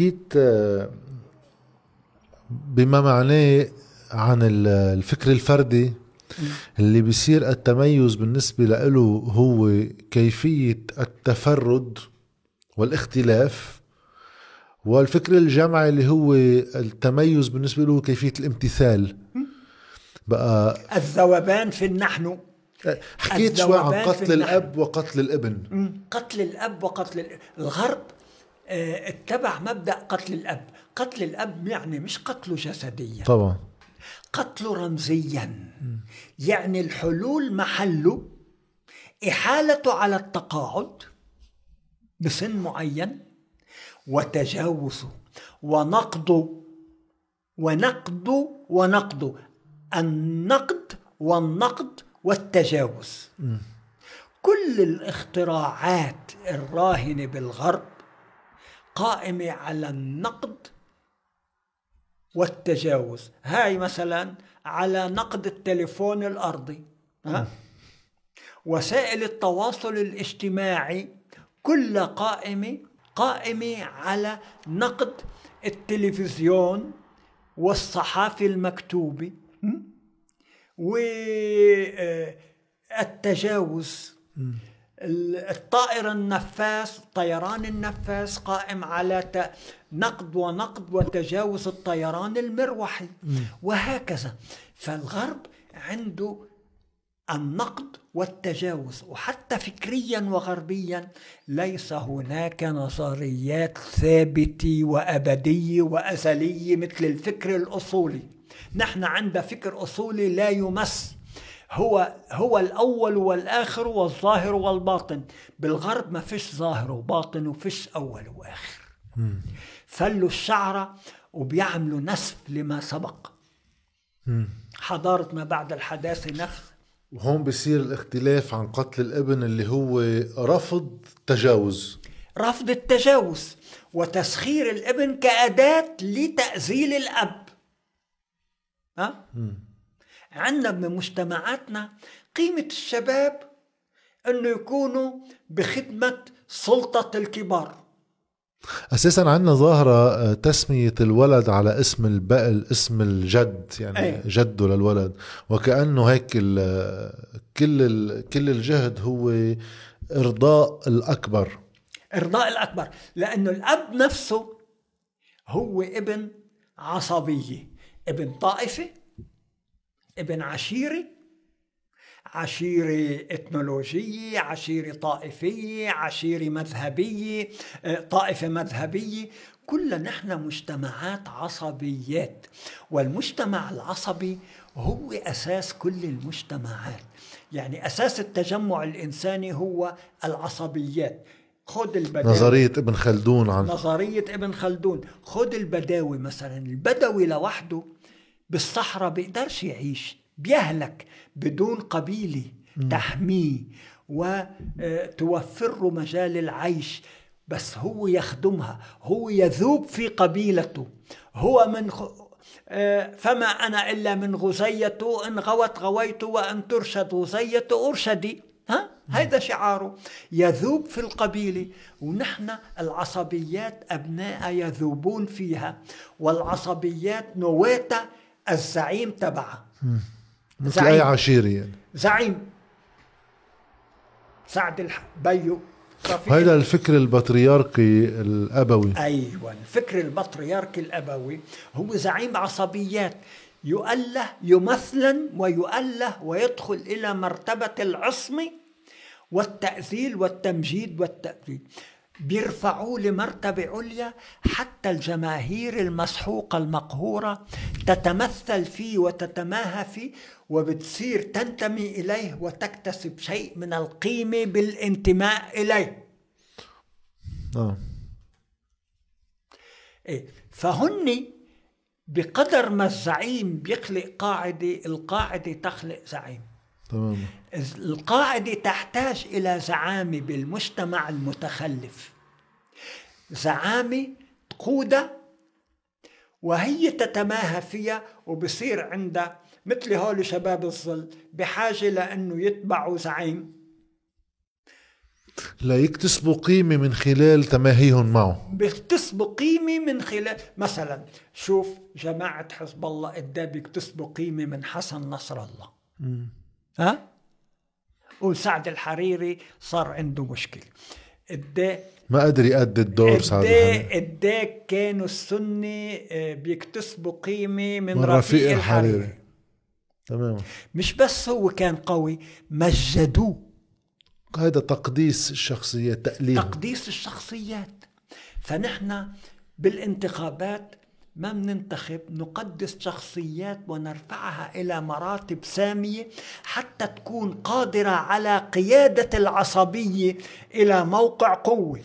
حكيت آه، بما معناه عن الفكر الفردي اللي بيصير التميز بالنسبة له هو كيفية التفرد والاختلاف والفكر الجمعي اللي هو التميز بالنسبة له كيفية الامتثال بقى الذوبان في النحن آه، حكيت شوي عن قتل الأب وقتل الابن قتل الأب وقتل الغرب آه، اتبع مبدا قتل الاب قتل الاب يعني مش قتله جسديا طبعا قتله رمزيا يعني الحلول محله احالته على التقاعد بسن معين وتجاوزه ونقضه ونقضه ونقضه النقد والنقد والتجاوز م. كل الاختراعات الراهنه بالغرب القائمة على النقد والتجاوز هاي مثلا على نقد التليفون الأرضي ها؟ وسائل التواصل الاجتماعي كل قائمة قائمة على نقد التلفزيون والصحافة المكتوبة والتجاوز الطائر النفاس طيران النفاس قائم على نقد ونقد وتجاوز الطيران المروحي وهكذا فالغرب عنده النقد والتجاوز وحتى فكريا وغربيا ليس هناك نظريات ثابتة وأبدية وأزلية مثل الفكر الأصولي نحن عند فكر أصولي لا يمس هو هو الاول والاخر والظاهر والباطن بالغرب ما فيش ظاهر وباطن وفيش اول واخر فلوا الشعره وبيعملوا نسف لما سبق مم. حضاره ما بعد الحداثه نفس وهون بصير الاختلاف عن قتل الابن اللي هو رفض تجاوز رفض التجاوز وتسخير الابن كأداة لتأذيل الأب ها؟ م. عندنا بمجتمعاتنا قيمة الشباب أنه يكونوا بخدمة سلطة الكبار اساسا عندنا ظاهره آه، تسميه الولد على اسم البقل اسم الجد يعني أي. جده للولد وكانه هيك الـ كل الـ كل الجهد هو ارضاء الاكبر ارضاء الاكبر لانه الاب نفسه هو ابن عصبيه ابن طائفه ابن عشيرة عشيرة إثنولوجية عشيرة طائفية عشيرة مذهبية آه، طائفة مذهبية كلنا نحن مجتمعات عصبيات والمجتمع العصبي هو أساس كل المجتمعات يعني أساس التجمع الإنساني هو العصبيات خد البداوي نظرية ابن خلدون عن نظرية ابن خلدون خذ البداوي مثلا البدوي لوحده بالصحراء بيقدرش يعيش بيهلك بدون قبيلة تحميه وتوفر آه، له مجال العيش بس هو يخدمها هو يذوب في قبيلته هو من آه، فما أنا إلا من غزيته إن غوت غويت وإن ترشد غزيته أرشدي ها؟ هذا شعاره يذوب في القبيلة ونحن العصبيات أبناء يذوبون فيها والعصبيات نواتها الزعيم تبعها مثل اي عشيره يعني زعيم سعد الح... بيو هيدا الفكر البطريركي الابوي ايوه الفكر البطريركي الابوي هو زعيم عصبيات يؤله يمثلا ويؤله ويدخل الى مرتبه العصمه والتاثيل والتمجيد والتاثيل بيرفعوه لمرتبة عليا حتى الجماهير المسحوقة المقهورة تتمثل فيه وتتماهى فيه وبتصير تنتمي إليه وتكتسب شيء من القيمة بالانتماء إليه آه. إيه فهن بقدر ما الزعيم بيخلق قاعدة القاعدة تخلق زعيم تماما القاعدة تحتاج إلى زعامة بالمجتمع المتخلف زعامة تقودها وهي تتماهى فيها وبصير عندها مثل هول شباب الظل بحاجة لأنه يتبعوا زعيم ليكتسبوا قيمة من خلال تماهيهم معه بيكتسبوا قيمة من خلال مثلا شوف جماعة حزب الله قد إيه بيكتسبوا قيمة من حسن نصر الله م. ها وسعد الحريري صار عنده مشكله قد ما قدر يأدي الدور سعد قديه كانوا السنة آه، بيكتسبوا قيمة من, من رفيق, رفيق الحريري, الحريري. تمام مش بس هو كان قوي مجدوه هذا تقديس الشخصيات تقليل تقديس الشخصيات فنحن بالانتخابات ما مننتخب نقدس شخصيات ونرفعها الى مراتب ساميه حتى تكون قادره على قياده العصبيه الى موقع قوه